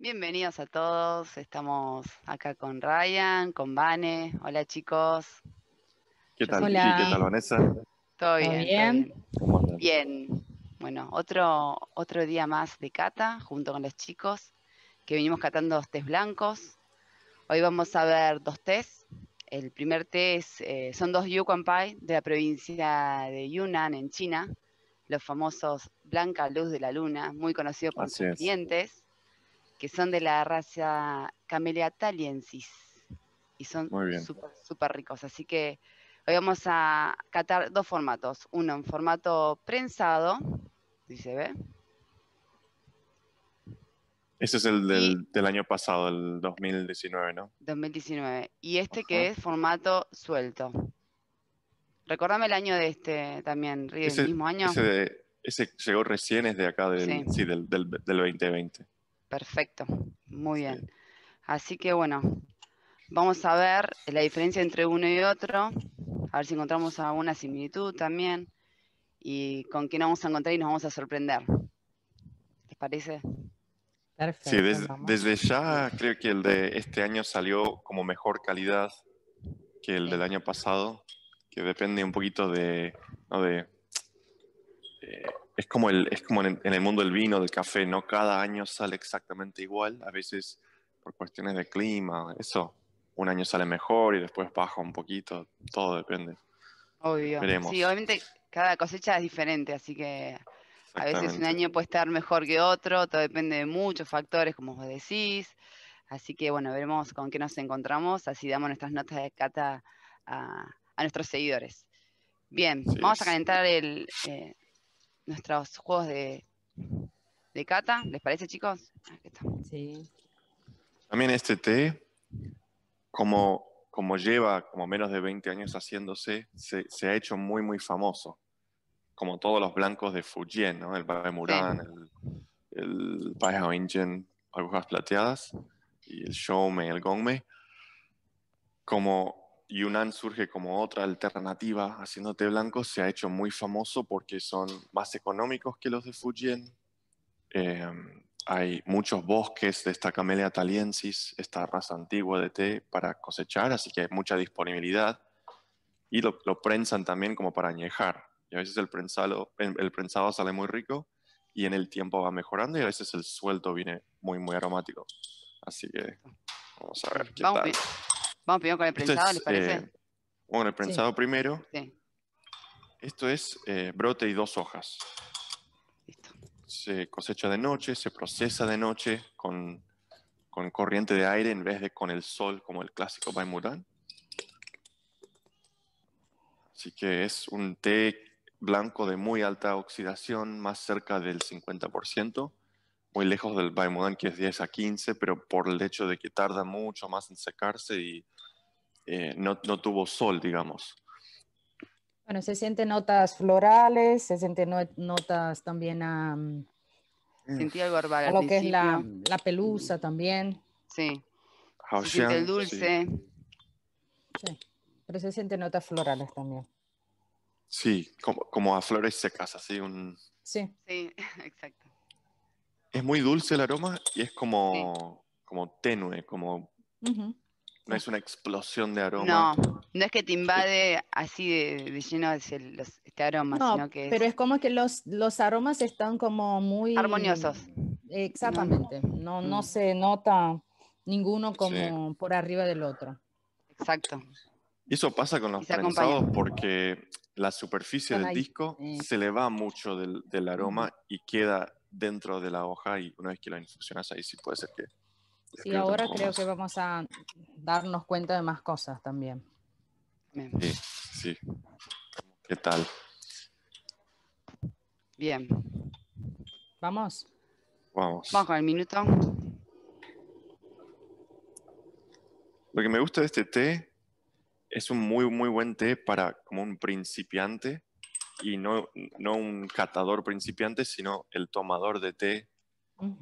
Bienvenidos a todos, estamos acá con Ryan, con Vane. Hola chicos. ¿Qué tal, ¿Qué tal Vanessa? ¿Todo bien? bien? Bueno, otro, otro día más de cata junto con los chicos que venimos catando test blancos. Hoy vamos a ver dos tés. El primer test eh, son dos yuquanpai de la provincia de Yunnan, en China, los famosos Blanca Luz de la Luna, muy conocidos por sus dientes, clientes, que son de la raza Camellia taliensis y son súper ricos. Así que hoy vamos a catar dos formatos, uno en formato prensado, dice se ve, ese es el del, año pasado, el 2019, ¿no? 2019. Y este que es formato suelto. Recordame el año de este también, Ríos, el mismo año. Ese, llegó recién, es de acá, del, 2020. Perfecto, muy bien. Así que bueno, vamos a ver la diferencia entre uno y otro, a ver si encontramos alguna similitud también y con quién vamos a encontrar y nos vamos a sorprender. ¿Les parece? Sí, desde ya creo que el de este año salió como mejor calidad que el del año pasado, que depende un poquito de... ¿no? de eh, es como, el, es como en, el mundo del vino, del café, no cada año sale exactamente igual, a veces por cuestiones de clima, eso, un año sale mejor y después baja un poquito, todo depende. Obvio. Sí, obviamente cada cosecha es diferente, así que a veces un año puede estar mejor que otro, todo depende de muchos factores, como vos decís. Así que bueno, veremos con qué nos encontramos, así damos nuestras notas de cata a, nuestros seguidores. Bien, vamos a calentar el, eh, nuestros juegos de, cata. ¿Les parece, chicos? Sí. También este té, como, como lleva como menos de 20 años haciéndose, se ha hecho muy, muy famoso como todos los blancos de Fujian, El Baemurán, el, el Bai agujas plateadas, y el Shoume, el Gongme. Como Yunnan surge como otra alternativa haciendo té blanco, se ha hecho muy famoso porque son más económicos que los de Fujian. Em, hay muchos bosques de esta Camellia taliensis, esta raza antigua de té, para cosechar, así que hay mucha disponibilidad. Y lo, lo prensan también como para añejar. Y a veces el prensado, el prensado sale muy rico y en el tiempo va mejorando y a veces el suelto viene muy, muy aromático. Así que vamos a ver qué vamos tal. Vamos primero con el prensado, ¿les parece? Eh, bueno, el prensado primero. Esto es eh, brote y dos hojas. Se cosecha de noche, se procesa de noche con, con, corriente de aire en vez de con el sol como el clásico Baimuran. Así que es un té blanco de muy alta oxidación, más cerca del 50%, muy lejos del Baimudan que es 10 a 15, pero por el hecho de que tarda mucho más en secarse y eh, no, tuvo sol, digamos. Bueno, se sienten notas florales, se sienten notas también a... Mm, algo lo que es la, pelusa también. Sí. dulce. sí. pero se sienten notas florales también. Sí, como, a flores secas, así un... Sí. Sí, exacto. Es muy dulce el aroma y es como, como tenue, como... No es una explosión de aroma. No, no es que te invade así de, lleno este aroma, sino que Pero es como que los, aromas están como muy... Armoniosos. Exactamente, no, no, mm. se nota ninguno como por arriba del otro. Exacto. Y eso pasa con los prensados porque la superficie del disco se le va mucho del, aroma y queda dentro de la hoja y una vez que la infusionas ahí sí puede ser que... Sí, ahora creo que vamos a darnos cuenta de más cosas también. Sí, sí. ¿Qué tal? Bien. ¿Vamos? Vamos. Vamos con el minuto. Lo que me gusta de este té es un muy, muy buen té para como un principiante y no, no un catador principiante, sino el tomador de té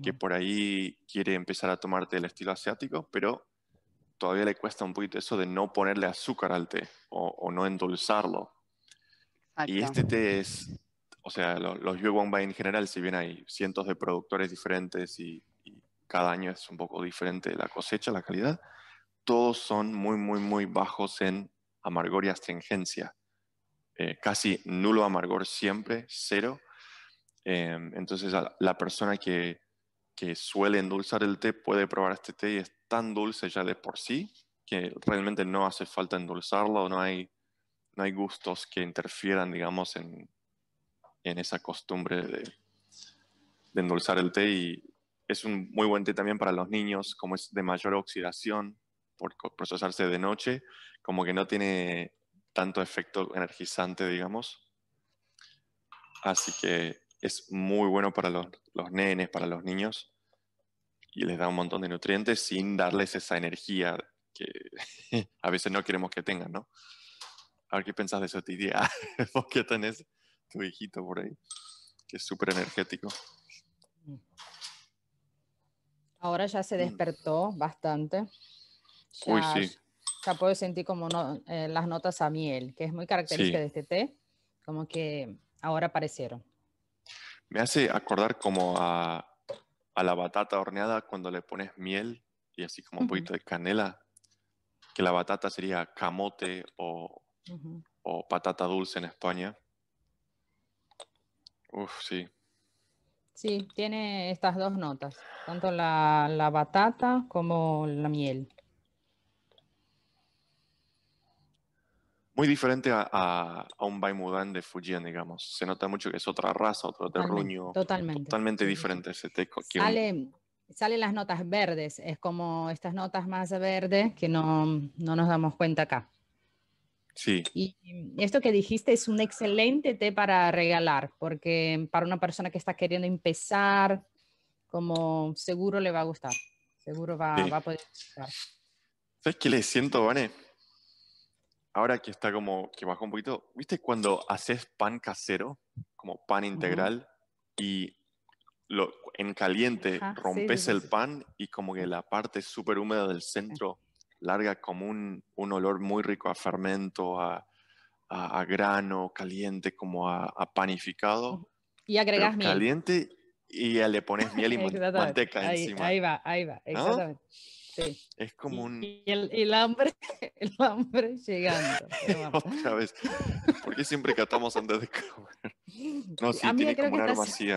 que por ahí quiere empezar a tomar té estilo asiático, pero todavía le cuesta un poquito eso de no ponerle azúcar al té o, no endulzarlo. Y este té es, o sea, los, los Yue en general, si bien hay cientos de productores diferentes y, cada año es un poco diferente la cosecha, la calidad, todos son muy, muy, muy bajos en amargor y astringencia. Eh, casi nulo amargor siempre, cero. Em, entonces la persona que, suele endulzar el té puede probar este té y es tan dulce ya de por sí que realmente no hace falta endulzarlo, no hay, no hay gustos que interfieran, digamos, en, esa costumbre de, de endulzar el té y es un muy buen té también para los niños, como es de mayor oxidación, por procesarse de noche, como que no tiene tanto efecto energizante, digamos. Así que es muy bueno para los, nenes, para los niños, y les da un montón de nutrientes sin darles esa energía que a veces no queremos que tengan, ¿no? A ver qué pensás de eso, Titi. Ah, vos qué tenés tu hijito por ahí, que es súper energético. Ahora ya se mm. despertó bastante. Ya, sí. puedo sentir como eh, las notas a miel, que es muy característica de este té, como que ahora aparecieron. Me hace acordar como a, la batata horneada cuando le pones miel y así como un poquito de canela, que la batata sería camote o, patata dulce en España. Uf, sí. Sí, tiene estas dos notas, tanto la, la, batata como la miel. muy diferente a, a, un Baimudán de Fujian, digamos. Se nota mucho que es otra raza, otro terruño. Totalmente. Totalmente diferente ese teco. Sale, salen las notas verdes, es como estas notas más verdes que no, no nos damos cuenta acá. Sí. Y esto que dijiste es un excelente té para regalar, porque para una persona que está queriendo empezar, como seguro le va a gustar, seguro va, va a poder ¿Sabes qué le siento, Vane? ahora que está como que bajó un poquito, ¿viste cuando haces pan casero, como pan integral, y lo, en caliente rompes el pan y como que la parte súper húmeda del centro larga como un, olor muy rico a fermento, a, a, grano caliente, como a, panificado. Y agregas miel. Caliente y le pones miel y manteca encima. Ahí va, ahí va, exactamente. Es como un... Y el, hambre, el hambre llegando. Otra vez. porque siempre catamos antes de comer? No, sí, tiene como un aroma así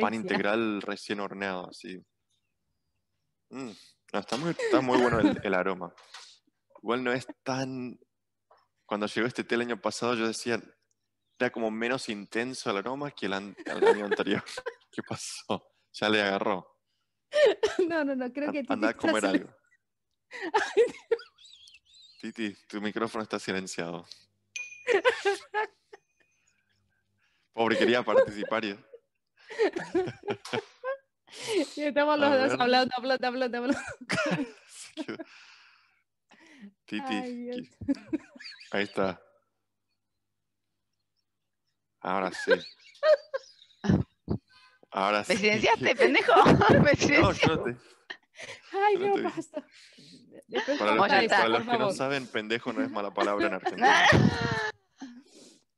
pan integral recién horneado, así. Mm, está muy, bueno el, aroma. Igual no es tan... Cuando llegó este té el año pasado yo decía, era como menos intenso el aroma que el año anterior. ¿Qué pasó? Ya le agarró. No, no, no, creo que... Anda a comer algo. Titi, tu micrófono está silenciado. Pobre, quería participar. ya estamos los dos hablando, hablando, hablando, hablando. Titi. Ahí está. Ahora sí. Ahora ¿Me silenciaste, pendejo? ¿Me No, yo te... Ay, no, Para los, que, no saben, pendejo no es mala palabra en Argentina.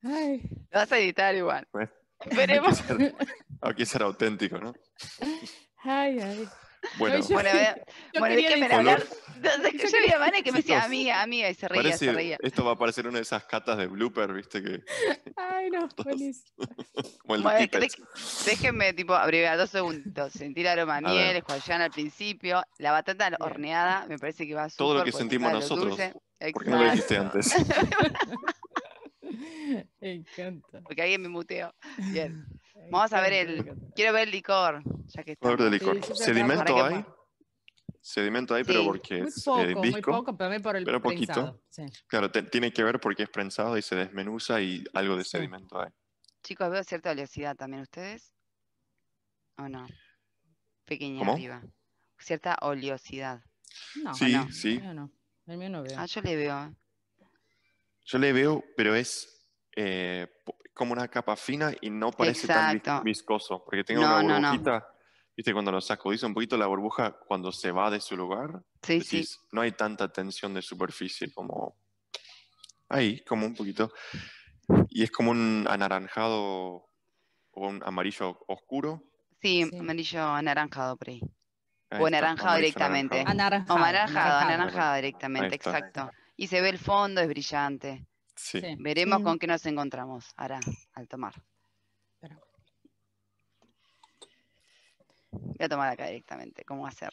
Ay. Lo vas a editar igual. Pues, Veremos. aquí será auténtico, ¿no? Ay, ay. Bueno, yo, bueno, bueno es que me hablar. Yo, yo vi a que me decía amiga, amiga, y se reía, se reía. Esto va a parecer una de esas catas de blooper, ¿viste? Que... Ay, no, buenísimo. bueno, déjenme, tipo, abreviar dos segundos. Sentir aroma a miel, guayana al principio, la batata horneada, me parece que va a súper. Todo lo que sentimos nosotros. Porque no lo dijiste antes. me encanta. Porque alguien me muteó. Bien. Vamos a ver el. Quiero ver el licor. Ya que licor. ¿Sedimento hay? Sedimento hay, pero porque muy eh, poco, muy poco, pero, por el pero poquito. Claro, tiene que ver porque es prensado y se desmenuza y algo de sedimento hay. Chicos, veo cierta oleosidad también ustedes. ¿O no? Pequeña Cierta oleosidad. No, sí, no. sí. no. El mío no veo. Ah, yo le veo. Yo le veo, pero es eh, como una capa fina y no parece tan viscoso, porque tiene una burbujita, viste, cuando lo dice un poquito la burbuja cuando se va de su lugar, sí, no hay tanta tensión de superficie como ahí, como un poquito, y es como un anaranjado o un amarillo oscuro. Sí, amarillo anaranjado por ahí. o anaranjado directamente. O anaranjado, anaranjado directamente, exacto. Y se ve el fondo, es brillante. Veremos con qué nos encontramos ahora al tomar. Voy a tomar acá directamente, como hace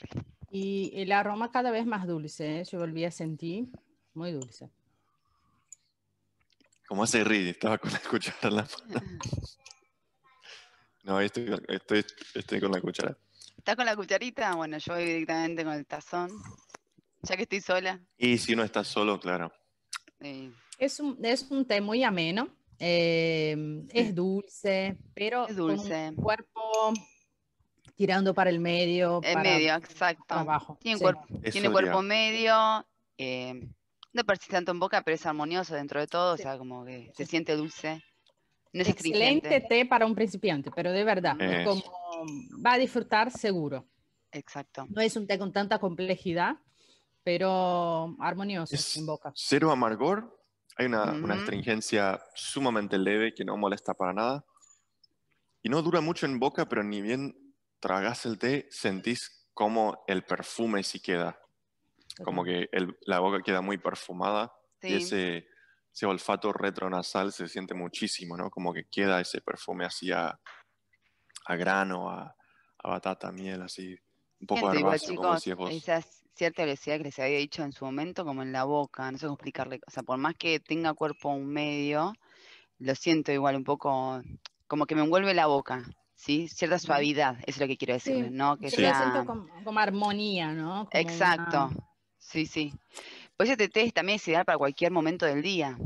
Y el aroma cada vez más dulce, ¿eh? yo volví a sentir muy dulce. Como hace estaba con la cuchara en la mano. No, estoy, estoy con la cuchara. ¿Estás con la cucharita? Bueno, yo voy directamente con el tazón. Ya que estoy sola. Y si uno está solo, claro. Sí. Es un, es un té muy ameno, eh, es dulce, pero un cuerpo tirando para el medio. El medio, exacto. abajo. Tiene, cuerpo, tiene cuerpo medio, eh, no persiste tanto en boca, pero es armonioso dentro de todo, o sea, como que se siente dulce. No es Excelente té para un principiante, pero de verdad, como va a disfrutar seguro. Exacto. No es un té con tanta complejidad, pero armonioso en boca. Cero amargor, hay una, una mm. astringencia sumamente leve que no molesta para nada. Y no dura mucho en boca, pero ni bien tragas el té, sentís como el perfume sí queda. Como que la boca queda muy perfumada y ese, olfato retronasal se siente muchísimo, ¿no? Como que queda ese perfume así a, grano, a, a batata, miel, así. Un poco herbáceo, como decías vos cierta velocidad que les había dicho en su momento, como en la boca, no sé cómo explicarle. O sea, por más que tenga cuerpo un medio, lo siento igual un poco, como que me envuelve la boca, ¿sí? Cierta suavidad, es lo que quiero decir, ¿no? Que siento como, armonía, ¿no? Exacto, sí, sí. Pues este té también es ideal para cualquier momento del día.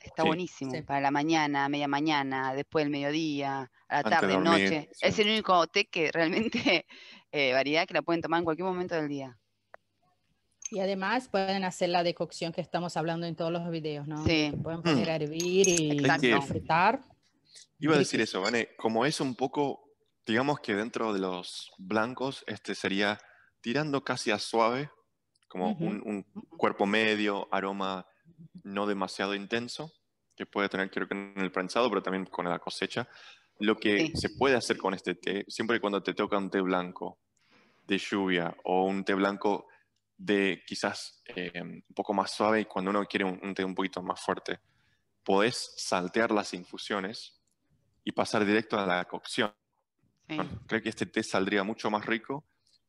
Está buenísimo. Para la mañana, media mañana, después del mediodía, a la tarde, noche. Es el único té que realmente, eh, variedad que la pueden tomar en cualquier momento del día. Y además pueden hacer la decocción que estamos hablando en todos los videos, ¿no? Sí. pueden mm. poner a hervir y a fritar. Iba a decir eso, Vane. Como es un poco, digamos que dentro de los blancos, este sería tirando casi a suave, como un, cuerpo medio, aroma no demasiado intenso, que puede tener creo que en el prensado, pero también con la cosecha. Lo que se puede hacer con este té, siempre cuando te toca un té blanco de lluvia o un té blanco de quizás eh, un poco más suave y cuando uno quiere un, té un poquito más fuerte, podés saltear las infusiones y pasar directo a la cocción. creo que este té saldría mucho más rico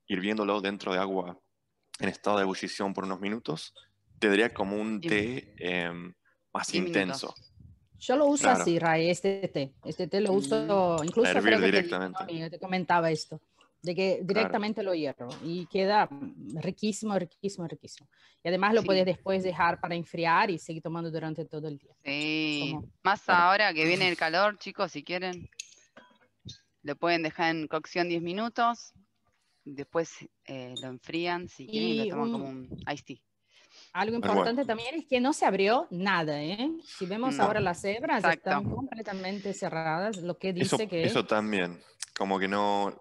hirviéndolo dentro de agua en estado de ebullición por unos minutos. Tendría como un té eh, más intenso. Yo lo uso así, Ray, este té. Este té lo mm. uso incluso... Hervir directamente. te comentaba esto de que directamente lo hierro y queda riquísimo, riquísimo, riquísimo. Y además lo puedes después dejar para enfriar y seguir tomando durante todo el día. Sí, más ahora que viene el calor, chicos, si quieren, lo pueden dejar en cocción 10 minutos, después eh, lo enfrían, y lo toman como un iced tea. Algo importante también es que no se abrió nada, ¿eh? Si vemos ahora las hebras, están completamente cerradas, lo que dice que... Eso también, como que no,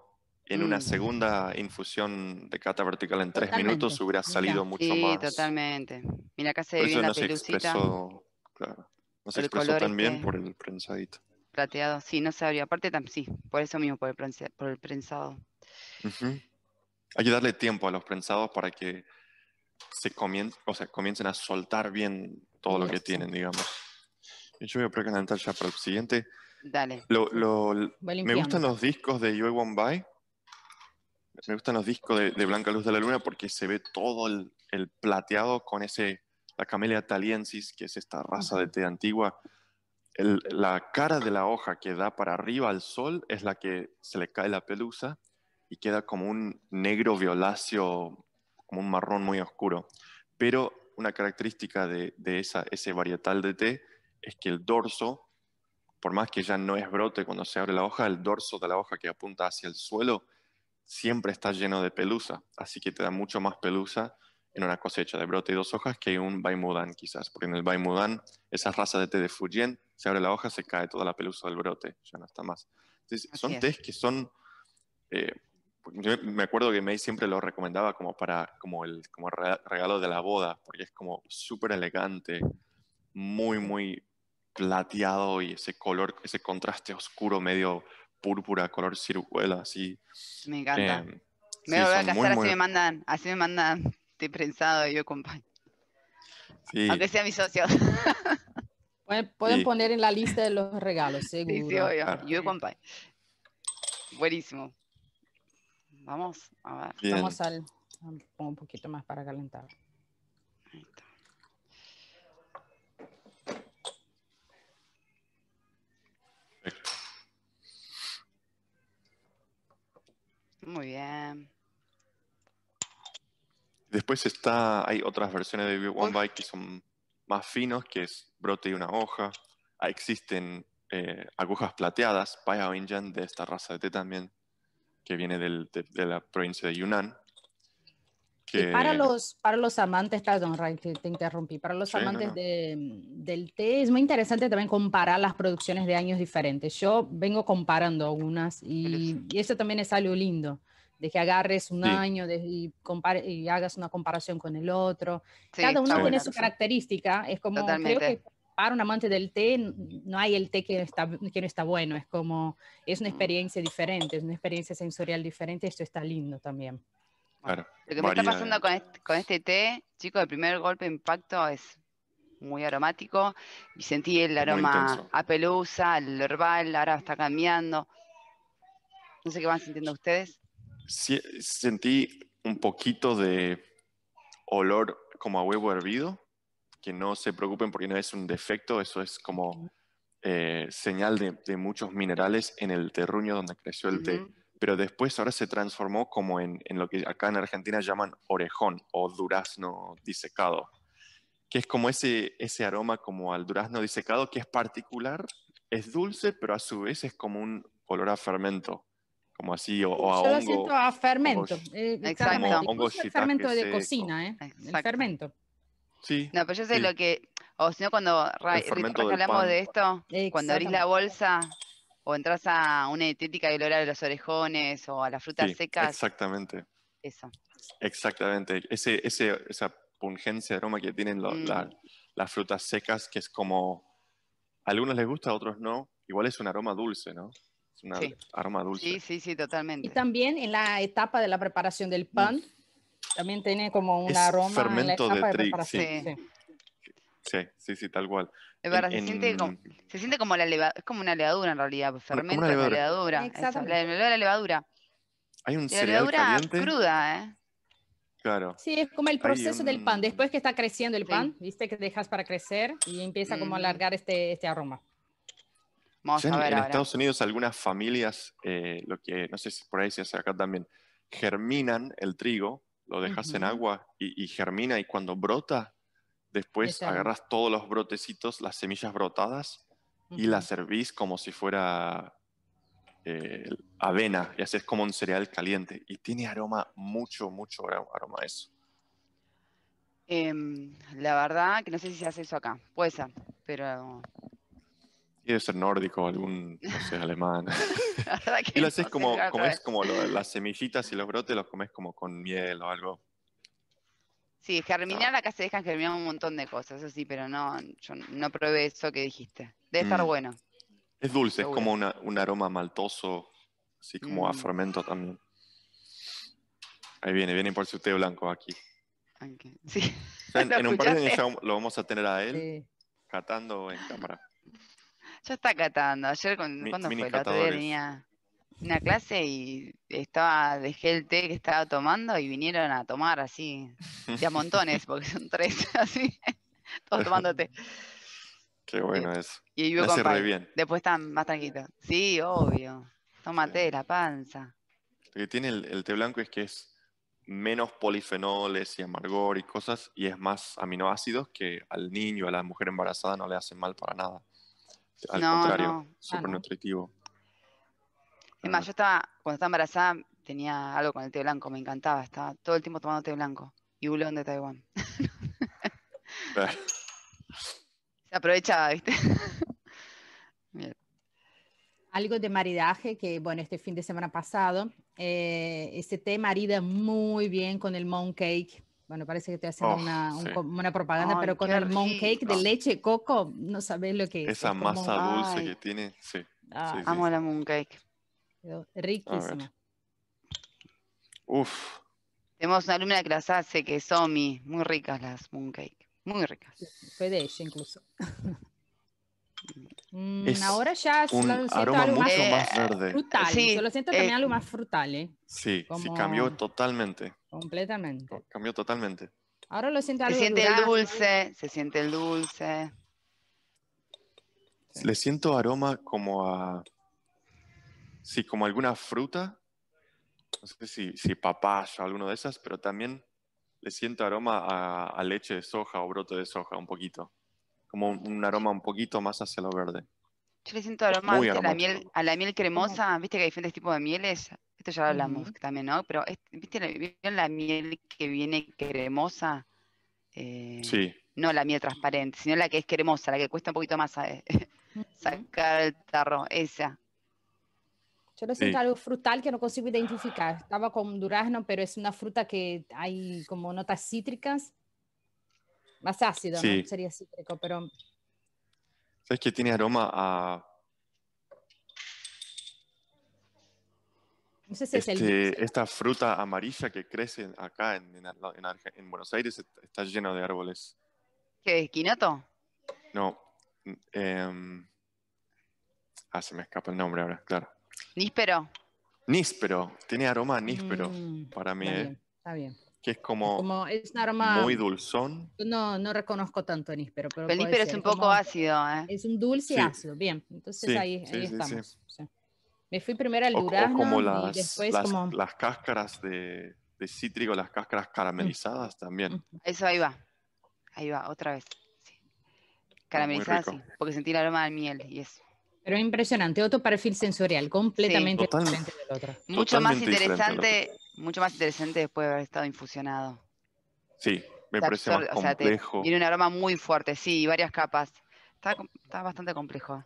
en una mm. segunda infusión de cata vertical en tres minutos hubiera salido mucho más. Sí, totalmente. Mira, acá se ve bien la no Se expresó, no se expresó tan bien este. por el prensadito. Plateado, sí, no se abrió. Aparte, sí, por eso mismo, por el, por el prensado. Hay que darle tiempo a los prensados para que se o sea, comiencen a soltar bien todo lo que tienen, digamos. Yo voy a precalentar ya para el siguiente. Dale. me gustan los discos de One bye me gustan los discos de, Blanca Luz de la Luna porque se ve todo el, plateado con ese, la camelia taliensis, que es esta raza de té antigua. la cara de la hoja que da para arriba al sol es la que se le cae la pelusa y queda como un negro violáceo, como un marrón muy oscuro. Pero una característica de, esa, ese varietal de té es que el dorso, por más que ya no es brote cuando se abre la hoja, el dorso de la hoja que apunta hacia el suelo siempre está lleno de pelusa, así que te da mucho más pelusa en una cosecha de brote y dos hojas que un baimudan quizás, porque en el baimudan esa raza de té de Fujian, se abre la hoja, se cae toda la pelusa del brote, ya no está más. Entonces, son tés que son... Eh, yo me acuerdo que May siempre lo recomendaba como para como el como regalo de la boda, porque es como súper elegante, muy, muy plateado y ese color, ese contraste oscuro medio púrpura, color ciruela, así. Me encanta. Em, me sí, voy a casar, así me mandan, así me mandan de prensado yo acompaño. Sí. Aunque sea mi socio. Pueden, poner en la lista de los regalos, seguro. Yo acompaño. Buenísimo. Vamos, a ver. Vamos al, un poquito más para calentar. Muy bien. Después está, hay otras versiones de One Bike que son más finos, que es brote y una hoja. Ah, existen eh, agujas plateadas, Engine, de esta raza de té también, que viene del, de, la provincia de Yunnan. Para, los, para los amantes, perdón, te interrumpí, para los amantes mm, del té es muy interesante también comparar las producciones de años diferentes. Yo vengo comparando algunas y, eso también es algo lindo, de que agarres un año y, y, hagas una comparación con el otro. Cada uno tiene su característica, es como, creo que para un amante del té, no hay el té que está, que no está bueno, es como, es una mm. experiencia diferente, es una experiencia sensorial diferente, esto está lindo también. Lo que me está pasando con este, té, chicos, el primer golpe impacto es muy aromático y sentí el aroma a pelusa, el herbal, ahora está cambiando. No sé qué van sintiendo ustedes. sentí un poquito de olor como a huevo hervido, que no se preocupen porque no es un defecto, eso es como eh, señal de, muchos minerales en el terruño donde creció el té pero después ahora se transformó como en, en, lo que acá en Argentina llaman orejón o durazno disecado, que es como ese, ese aroma como al durazno disecado que es particular, es dulce, pero a su vez es como un olor a fermento, como así, o, a hongo. Yo siento a fermento, eh, exacto. Hongo fermento de cocina, ¿eh? El fermento. Sí. No, pero yo sé lo que. O si no, cuando hablamos de esto, cuando abrís la bolsa, o entras a una dietética y olor a los orejones o a las frutas secas. Exactamente. Eso. Exactamente. Ese, ese, esa pungencia de aroma que tienen mm. las frutas secas, que es como. A algunos les gusta, a otros no. Igual es un aroma dulce, ¿no? Es un aroma dulce. Sí, sí, sí, totalmente. Y también en la etapa de la preparación del mm. pan, también tiene como un aroma. Fermento de, Sí. sí, sí, tal cual verdad, se, siente como, como la levadura, es como una levadura en realidad, fermenta pues, una levadura. la Exacto. La, levadura. Hay un la levadura cruda, ¿eh? Claro. Sí, es como el proceso del pan. Después que está creciendo el pan, viste que dejas para crecer y empieza como a mm. alargar este, este aroma. en, Estados Unidos algunas familias, eh, lo que no sé si por ahí se hace acá también, germinan el trigo, lo dejas en agua y, y, germina y cuando brota Después agarras todos los brotecitos, las semillas brotadas, y las servís como si fuera eh, avena, y haces como un cereal caliente. Y tiene aroma, mucho, mucho aroma eso. Em, la verdad que no sé si se hace eso acá. Puede ser, pero... Quiere ser nórdico, algún, no sé, alemán. y lo haces como, comes como las semillitas y los brotes, los comes como con miel o algo. Sí, germinar acá se dejan germinar un montón de cosas, eso pero no, yo no probé eso que dijiste. Debe estar mm. bueno. Es dulce, es como un aroma maltoso, así como a mm. fermento también. Ahí viene, viene por su té blanco aquí. Sí. En, un par de días lo vamos a tener a él catando en cámara. Ya está catando. Ayer, cuando ¿cuándo fue? La venía una clase y estaba, dejé el té que estaba tomando y vinieron a tomar así, ya montones, porque son tres, así, todos tomando té. Qué bueno eh, eso. Y vivo bien. Después están más tranquilos. Sí, obvio. Tómate de la panza. Lo que tiene el, té blanco es que es menos polifenoles y amargor y cosas, y es más aminoácidos que al niño, a la mujer embarazada no le hacen mal para nada. Al contrario, ah, súper nutritivo. Es más, yo estaba, cuando estaba embarazada, tenía algo con el té blanco, me encantaba, estaba todo el tiempo tomando té blanco y león de Taiwán. Se aprovechaba, ¿viste? Algo de maridaje que, bueno, este fin de semana pasado, eh, ese este té marida muy bien con el mooncake Bueno, parece que te haciendo una, propaganda, pero con el mooncake cake de leche coco, no sabes lo que es. Esa masa dulce que tiene, sí. amo la riquísima. Uf. Tenemos una alumna que las hace, que son mi, muy ricas las mooncake, muy ricas. Fue de ella incluso. Mm, ahora ya un lo siento aroma algo más, verde. frutal. Sí, yo lo siento también eh, algo más frutal. Eh. Sí, sí, cambió totalmente. Completamente. Cambió totalmente. Ahora lo siento algo Se siente el dulce, se siente el dulce. Le siento aroma como a sí, como alguna fruta, no sé si, si papaya o alguno de esas, pero también le siento aroma a, leche de soja o brote de soja un poquito, como un, aroma un poquito más hacia lo verde. Yo le siento aroma a la, miel, a la miel cremosa, viste que hay diferentes tipos de mieles, esto ya lo hablamos también, ¿no? Pero viste la, miel que viene cremosa. Eh, sí. No la miel transparente, sino la que es cremosa, la que cuesta un poquito más eh, sacar el tarro, esa. Yo lo siento algo frutal que no consigo identificar. Estaba con durazno, pero es una fruta que hay como notas cítricas. Más ácido, Sería cítrico, pero... ¿Sabes que tiene aroma a... No sé si es el... Este, esta fruta amarilla que crece acá en, en, Buenos Aires está lleno de árboles. ¿Qué? ¿Esquinato? No. Mm, em, ah, se me escapa el nombre ahora, claro. Níspero. Níspero, tiene aroma a níspero mm, para mí. ¿eh? Está bien, Que es como, muy dulzón. No, no reconozco tanto el níspero. Pero, el níspero es un poco ácido. ¿eh? Es un dulce ácido, bien. Entonces ahí, estamos. me fui primero al durazno como las, y después las, como... las cáscaras de, cítrico, las cáscaras caramelizadas también. Eso ahí va, ahí va, otra vez. sí. porque sentí el aroma de miel y eso. Pero impresionante, otro perfil sensorial, completamente diferente del otro. Mucho más interesante, mucho más interesante después de haber estado infusionado. Sí, me parece más complejo. tiene un aroma muy fuerte, sí, varias capas. Está, bastante complejo.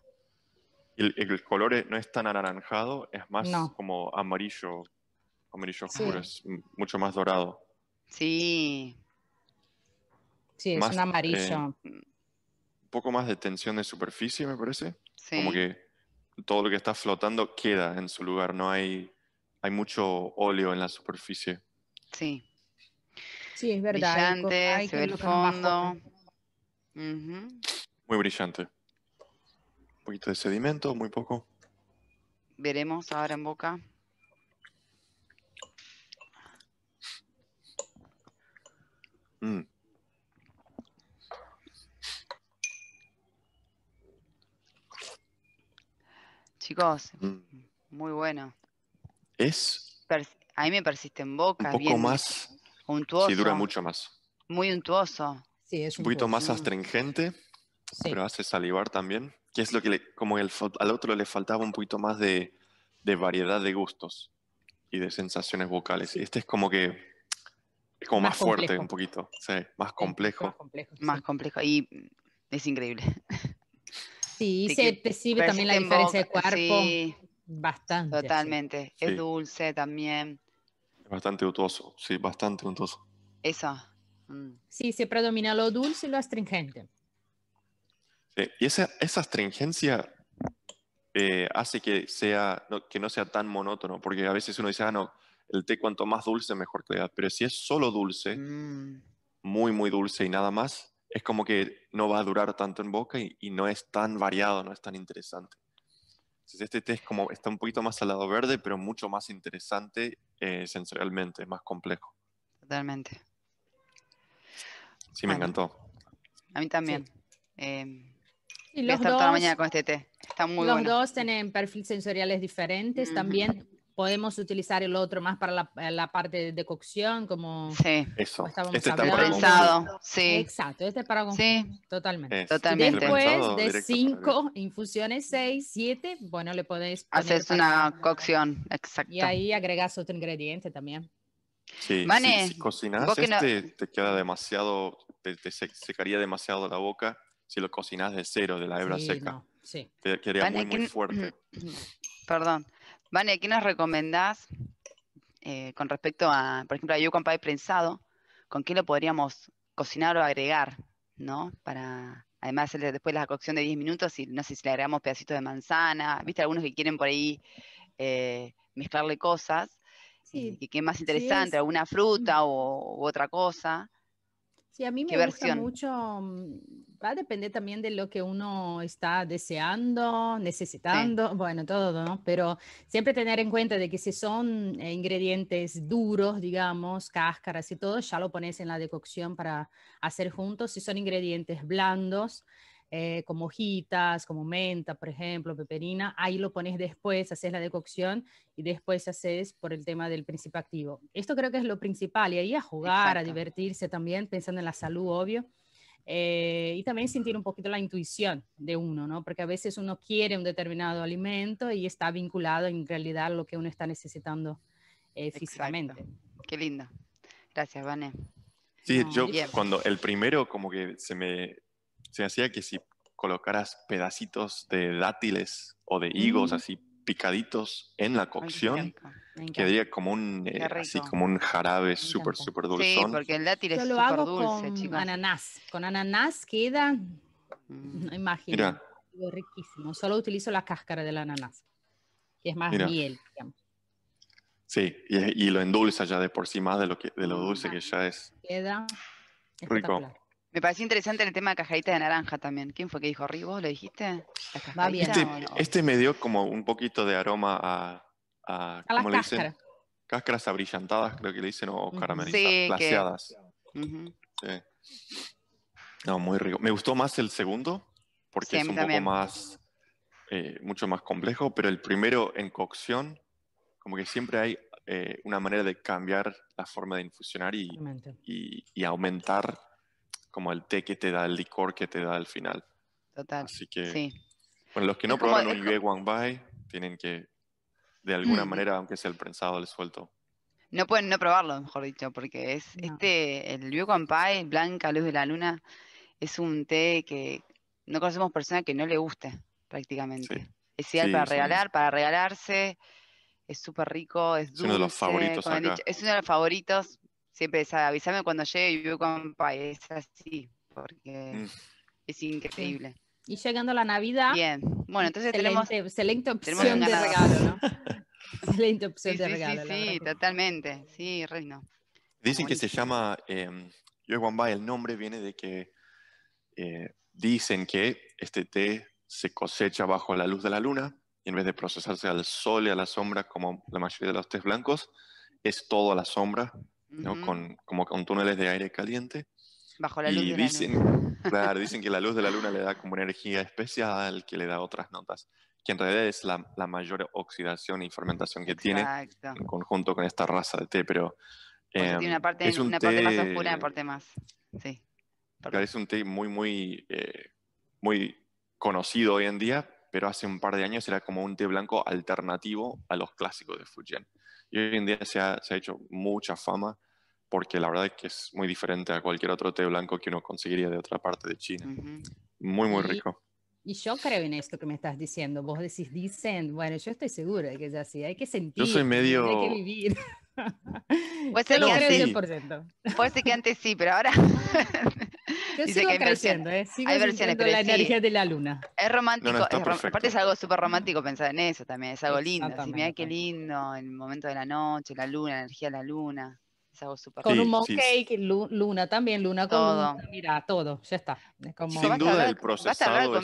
El, color no es tan anaranjado, es más como amarillo, amarillo oscuro, es mucho más dorado. Sí. Sí, es un amarillo. Eh, un poco más de tensión de superficie, me parece. Como que todo lo que está flotando queda en su lugar, no hay, mucho óleo en la superficie. Sí. Sí, es verdad. Brillante, se ve el fondo. Muy brillante. Un poquito de sedimento, muy poco. Veremos ahora en boca. Mm. Muy bueno. Es. a mí me persiste en boca Un poco más. Untuoso. Sí, dura mucho más. Muy untuoso. es un poquito más astringente, pero hace salivar también. Que es lo que como el, al otro le faltaba un poquito más de, de variedad de gustos y de sensaciones vocales. y Este es como que es como más, fuerte un poquito, más complejo. Más complejo y es increíble. Sí, se percibe también la este diferencia de cuerpo. bastante. Totalmente. Es dulce también. Bastante untuoso, sí, bastante untuoso. Eso. Mm. Sí, se predomina lo dulce y lo astringente. Y esa, esa astringencia eh, hace que, sea, no, que no sea tan monótono, porque a veces uno dice, ah, no, el té cuanto más dulce, mejor queda, Pero si es solo dulce, mm. muy, muy dulce y nada más, es como que no va a durar tanto en boca y, no es tan variado, no es tan interesante. Entonces este té es como, está un poquito más al lado verde, pero mucho más interesante eh, sensorialmente, sensorialmente, más complejo. Totalmente. Sí, me encantó. A mí también. Eh, y los estar dos, toda la mañana con este té. Está muy los dos tienen perfiles sensoriales diferentes mm. también podemos utilizar el otro más para la, eh, parte de cocción, como sí. Eso. estábamos este hablando. Pensado, sí. Exacto, este es para sí. totalmente. totalmente. Después de cinco infusiones, seis, siete, bueno, le podéis haces pues una cocción, exacto. Y ahí agregas otro ingrediente también. Sí, si, cocinas este, te queda demasiado, te, secaría demasiado la boca si lo cocinas de cero, de la hebra seca. sí. Te quedaría muy, fuerte. Perdón. Vale, ¿qué nos recomendás eh, con respecto a, por ejemplo, a con Pie prensado? ¿Con qué lo podríamos cocinar o agregar, no? Para, además, después de la cocción de 10 minutos, y no sé si le agregamos pedacitos de manzana, viste, algunos que quieren por ahí eh, mezclarle cosas, y qué más interesante, alguna fruta u otra cosa. Sí, a mí me gusta mucho, mm, va a depender también de lo que uno está deseando, necesitando, bueno, todo, ¿no? Pero siempre tener en cuenta de que si son eh, ingredientes duros, digamos, cáscaras y todo, ya lo pones en la decocción para hacer juntos. Si son ingredientes blandos, eh, como hojitas, como menta, por ejemplo, peperina, ahí lo pones después, haces la decocción y después haces por el tema del principio activo. Esto creo que es lo principal y ahí a jugar, a divertirse también, pensando en la salud, obvio. Eh, y también sentir un poquito la intuición de uno, ¿no? Porque a veces uno quiere un determinado alimento y está vinculado en realidad a lo que uno está necesitando eh, físicamente. Qué lindo. Gracias, Vané. Sí, yo cuando el primero como que se me se hacía que si colocaras pedacitos de dátiles o de higos mm. así picaditos en la cocción, quedaría como un eh, así como un jarabe súper súper dulzón. Sí, porque el dátil es súper dulce, con ananás, con ananás queda mm. no imagino. riquísimo. Solo utilizo la cáscara del ananás, que es más miel, Sí, y, lo endulza ya de por sí más de lo que de lo dulce que ya es. Queda rico. Me pareció interesante el tema de cajadita de naranja también. ¿Quién fue que dijo? ¿Ribos? ¿Lo dijiste? Este, este, me dio como un poquito de aroma a. ¿cómo le dicen? Cáscaras. abrillantadas, creo que le dicen, o caramelizadas, glaseadas. No, muy rico. Me gustó más el segundo, porque es un poco más. Eh, mucho más complejo, pero el primero en cocción, como que siempre hay eh, una manera de cambiar la forma de infusionar y aumentar como el té que te da, el licor que te da al final. Total. Así que, sí. bueno, los que no probaron un Yue Pai tienen que, de alguna mm. manera, aunque sea el prensado, el suelto. No pueden no probarlo, mejor dicho, porque es este, el Yue Pai, Blanca Luz de la Luna, es un té que no conocemos persona que no le guste, prácticamente. Es ideal para regalar, para regalarse. Es súper rico, es uno de los favoritos acá. es uno de los favoritos Siempre es avisame cuando llegue y veo con Es así, porque mm. es increíble. Y llegando la Navidad. Bien. Bueno, entonces tenemos. Excelente opción de regalo, ¿no? excelente opción sí, de regalo. Sí, totalmente. Sí, reino. Dicen que se llama eh, el nombre viene de que eh, dicen que este té se cosecha bajo la luz de la luna y en vez de procesarse al sol y a la sombra como la mayoría de los tés blancos, es todo a la sombra como con túneles de aire caliente. Bajo la luz. Y de dicen, la dicen que la luz de la luna le da como una energía especial que le da otras notas, que en realidad es la, mayor oxidación y fermentación que tiene en conjunto con esta raza de té, pero... tiene em, una parte, es un té, más oscura, una más... es un té muy, muy, eh, muy conocido hoy en día, pero hace un par de años era como un té blanco alternativo a los clásicos de Fujian. Y hoy en día se ha, hecho mucha fama porque la verdad es que es muy diferente a cualquier otro té blanco que uno conseguiría de otra parte de China. Muy, muy rico. Y, yo creo en esto que me estás diciendo. Vos decís, dicen, bueno, yo estoy segura de que es así. Hay que sentir. Yo soy medio. Hay que vivir. Pues, no, antes, sí. pues sí que antes sí, pero ahora. sigue creciendo, ¿eh? Sigo hay la energía de la luna. Es romántico, es aparte es algo súper romántico pensar en eso también, es algo lindo. Así, qué lindo, el momento de la noche, la luna, la energía de la luna. Es algo súper Con un mooncake luna también, luna con todo. mira, todo, ya está. Sin duda el procesado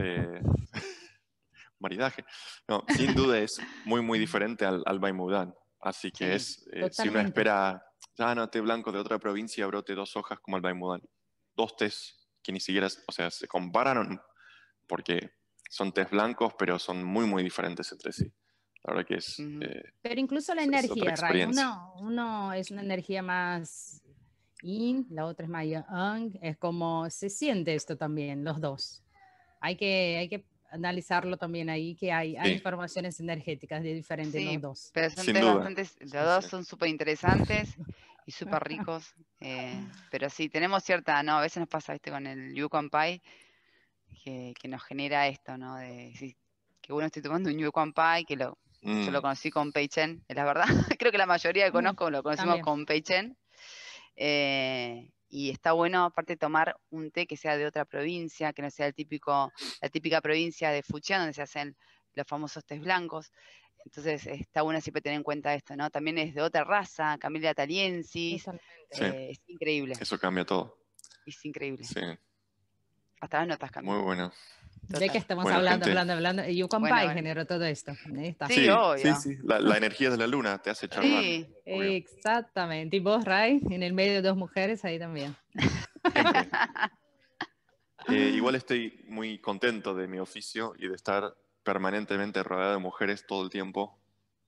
eh, maridaje. No, sin duda es muy, muy diferente al, al Baimudán. Así que es, eh, si uno espera, ya no, te blanco de otra provincia, brote dos hojas como el Baimudán dos test que ni siquiera, o sea, se compararon, porque son test blancos, pero son muy, muy diferentes entre sí. La verdad que es... Eh, pero incluso la energía, Ray. Uno, es una energía más yin, la otra es más yang. Es como se siente esto también, los dos. Hay que, hay que analizarlo también ahí, que hay, informaciones energéticas de diferentes sí, dos. Pero son los dos son súper interesantes y súper ricos. Eh, pero sí, tenemos cierta, ¿no? A veces nos pasa, con el Yukon Pie, que, que, nos genera esto, ¿no? De que uno estoy tomando un Yukon Pie, que lo, yo lo mm. conocí con Peichen, es la verdad. Creo que la mayoría que mm, conozco lo conocimos con Chen. Eh, y está bueno aparte tomar un té que sea de otra provincia, que no sea el típico, la típica provincia de Fujian donde se hacen los famosos tés blancos. Entonces está bueno siempre tener en cuenta esto, ¿no? También es de otra raza, Camila Taliensis, eh, es increíble. Eso cambia todo. Es increíble. Sí. Hasta las notas cambian. Muy bueno. Total. que estamos hablando, hablando, hablando? Y Yukon Pai generó todo esto. ¿eh? Sí, sí, sí, La, energía de la luna te hace charlar. Sí, exactamente. Y vos, Ray, en el medio de dos mujeres, ahí también. Eh, igual estoy muy contento de mi oficio y de estar permanentemente rodeado de mujeres todo el tiempo.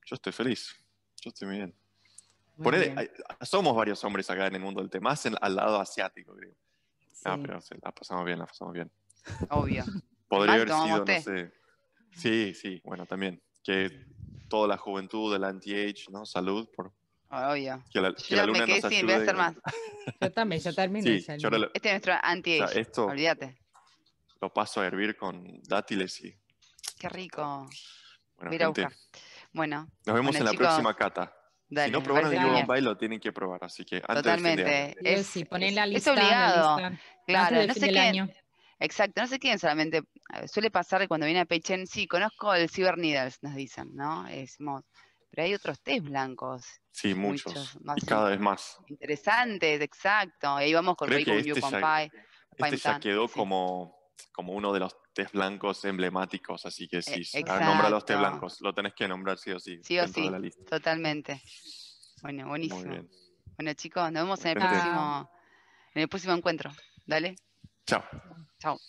Yo estoy feliz. Yo estoy muy bien. somos varios hombres acá en el mundo del tema, más al lado asiático, creo. pero la pasamos bien, la pasamos bien. Obvio podría haber sido, no sé. Sí, sí, bueno, también. Que toda la juventud, el anti-age, ¿no? Salud por. Ah, obvio. Que la, que yo hacer más. Yo también, yo terminé. Este es nuestro anti-age. Olvídate. Lo paso a hervir con dátiles y. Qué rico. Mira gente, bueno. Nos vemos en la próxima cata. si no probaron el Bombay, lo tienen que probar. Así que antes Totalmente. Es, obligado. Claro, no sé qué. Exacto, no sé quién solamente, suele pasar que cuando viene a Pechen, sí, conozco el Cyber Needles, nos dicen, ¿no? Es mod. Pero hay otros test blancos. Sí, muchos. cada vez más. Interesantes, exacto. ahí vamos con Creo que este quedó como, como uno de los test blancos emblemáticos, así que e sí, ah, nombra los test blancos, lo tenés que nombrar sí o sí. Sí o sí, totalmente. Bueno, buenísimo. Bueno chicos, nos vemos en el, próximo, en el próximo encuentro. Dale. Chao. 好。